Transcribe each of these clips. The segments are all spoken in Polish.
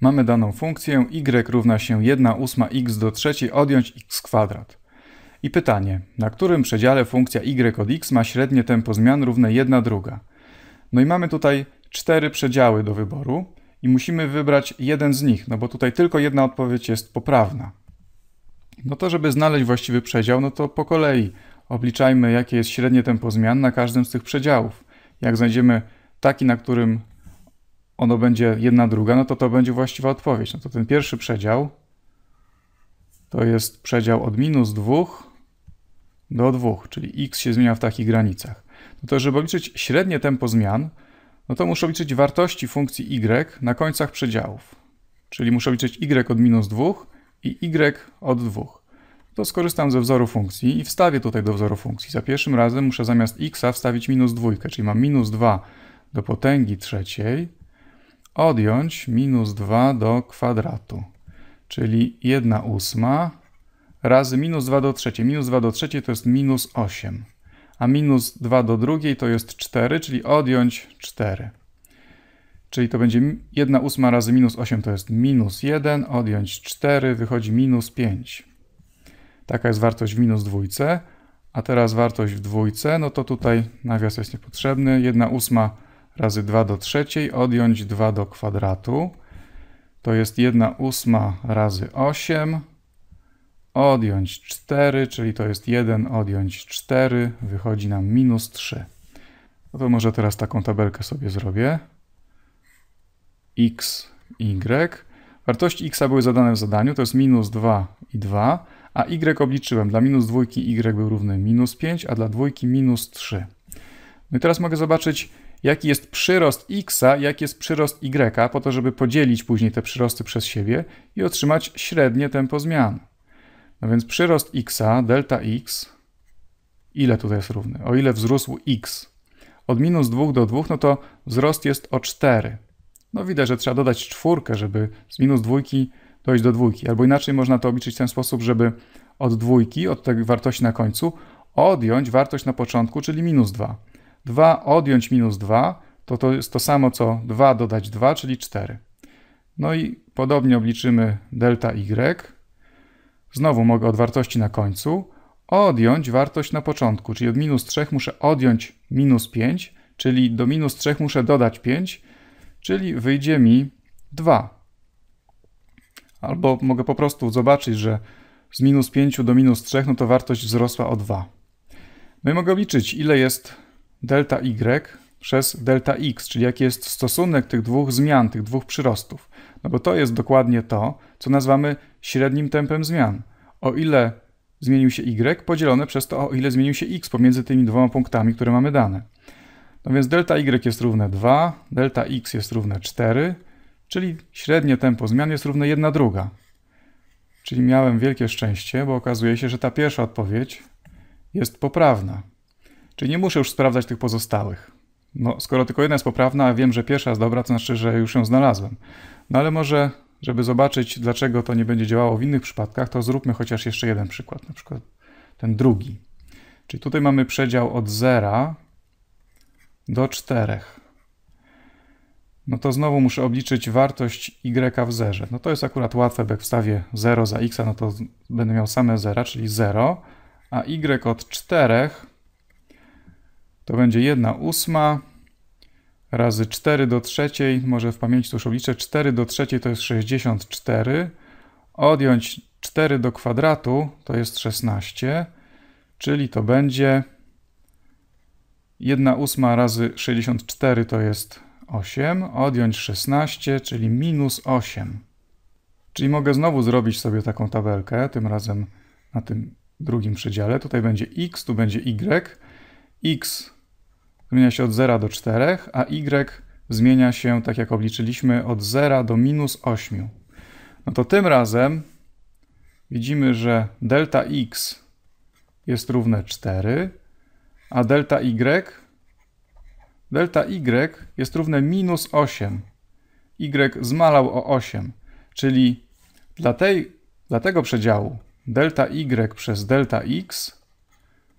Mamy daną funkcję y równa się 1 ósma x do trzeciej odjąć x kwadrat. I pytanie, na którym przedziale funkcja y od x ma średnie tempo zmian równe 1 druga? No i mamy tutaj cztery przedziały do wyboru i musimy wybrać jeden z nich, no bo tutaj tylko jedna odpowiedź jest poprawna. No to żeby znaleźć właściwy przedział, no to po kolei obliczajmy jakie jest średnie tempo zmian na każdym z tych przedziałów. Jak znajdziemy taki, na którym ono będzie jedna druga, no to to będzie właściwa odpowiedź. No to ten pierwszy przedział to jest przedział od minus 2 do 2, czyli x się zmienia w takich granicach. No to żeby obliczyć średnie tempo zmian, no to muszę liczyć wartości funkcji y na końcach przedziałów. Czyli muszę liczyć y od minus 2 i y od 2. To skorzystam ze wzoru funkcji i wstawię tutaj do wzoru funkcji. Za pierwszym razem muszę zamiast x wstawić minus 2, czyli mam minus 2 do potęgi trzeciej odjąć minus 2 do kwadratu, czyli 1 ósma razy minus 2 do trzeciej. Minus 2 do trzeciej to jest minus 8, a minus 2 do drugiej to jest 4, czyli odjąć 4. Czyli to będzie 1 ósma razy minus 8 to jest minus 1, odjąć 4 wychodzi minus 5. Taka jest wartość w minus dwójce. A teraz wartość w dwójce, no to tutaj nawias jest niepotrzebny. 1 ósma razy 2 do trzeciej, odjąć 2 do kwadratu. To jest 1 ósma razy 8, odjąć 4, czyli to jest 1 odjąć 4, wychodzi nam minus 3. No to może teraz taką tabelkę sobie zrobię. x, y. Wartości x były zadane w zadaniu, to jest minus 2 i 2, a y obliczyłem. Dla minus dwójki y był równy minus 5, a dla dwójki minus 3. No i teraz mogę zobaczyć, jaki jest przyrost x, jaki jest przyrost y, po to, żeby podzielić później te przyrosty przez siebie i otrzymać średnie tempo zmian. No więc przyrost x, delta x, ile tutaj jest równy? O ile wzrósł x? Od minus 2 do 2, no to wzrost jest o 4. No widać, że trzeba dodać czwórkę, żeby z minus dwójki dojść do dwójki. Albo inaczej można to obliczyć w ten sposób, żeby od dwójki, od tej wartości na końcu, odjąć wartość na początku, czyli minus 2. 2 odjąć minus 2, to to jest to samo co 2 dodać 2, czyli 4. No i podobnie obliczymy delta y. Znowu mogę od wartości na końcu odjąć wartość na początku, czyli od minus 3 muszę odjąć minus 5, czyli do minus 3 muszę dodać 5, czyli wyjdzie mi 2. Albo mogę po prostu zobaczyć, że z minus 5 do minus 3, no to wartość wzrosła o 2. No i mogę liczyć, ile jest delta y przez delta x, czyli jaki jest stosunek tych dwóch zmian, tych dwóch przyrostów. No bo to jest dokładnie to, co nazywamy średnim tempem zmian. O ile zmienił się y, podzielone przez to, o ile zmienił się x pomiędzy tymi dwoma punktami, które mamy dane. No więc delta y jest równe 2, delta x jest równe 4, czyli średnie tempo zmian jest równe 1 druga. Czyli miałem wielkie szczęście, bo okazuje się, że ta pierwsza odpowiedź jest poprawna. Czyli nie muszę już sprawdzać tych pozostałych. No, skoro tylko jedna jest poprawna, a wiem, że pierwsza jest dobra, to znaczy, że już ją znalazłem. No ale może, żeby zobaczyć, dlaczego to nie będzie działało w innych przypadkach, to zróbmy chociaż jeszcze jeden przykład, na przykład ten drugi. Czyli tutaj mamy przedział od 0 do 4. No to znowu muszę obliczyć wartość y w zerze. No to jest akurat łatwe, bo jak wstawię 0 za x, no to będę miał same 0, czyli 0, a y od 4 to będzie 1 ósma razy 4 do trzeciej, może w pamięci tuż obliczę, 4 do trzeciej to jest 64, odjąć 4 do kwadratu to jest 16, czyli to będzie 1 ósma razy 64 to jest 8, odjąć 16, czyli minus 8. Czyli mogę znowu zrobić sobie taką tabelkę, tym razem na tym drugim przedziale. Tutaj będzie x, tu będzie y. x zmienia się od 0 do 4, a y zmienia się, tak jak obliczyliśmy, od 0 do minus 8. No to tym razem widzimy, że delta x jest równe 4, a delta y delta y jest równe minus 8. y zmalał o 8, czyli dla, tej, dla tego przedziału delta y przez delta x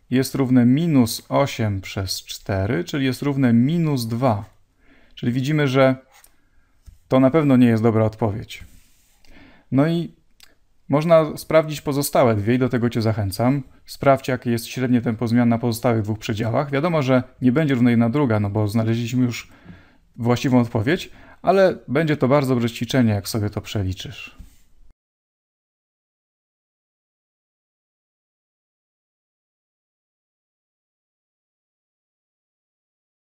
jest równe minus 8 przez 4, czyli jest równe minus 2. Czyli widzimy, że to na pewno nie jest dobra odpowiedź. No i można sprawdzić pozostałe dwie i do tego Cię zachęcam. Sprawdź, jakie jest średnie tempo zmian na pozostałych dwóch przedziałach. Wiadomo, że nie będzie równa jedna druga, no bo znaleźliśmy już właściwą odpowiedź, ale będzie to bardzo dobre ćwiczenie, jak sobie to przeliczysz.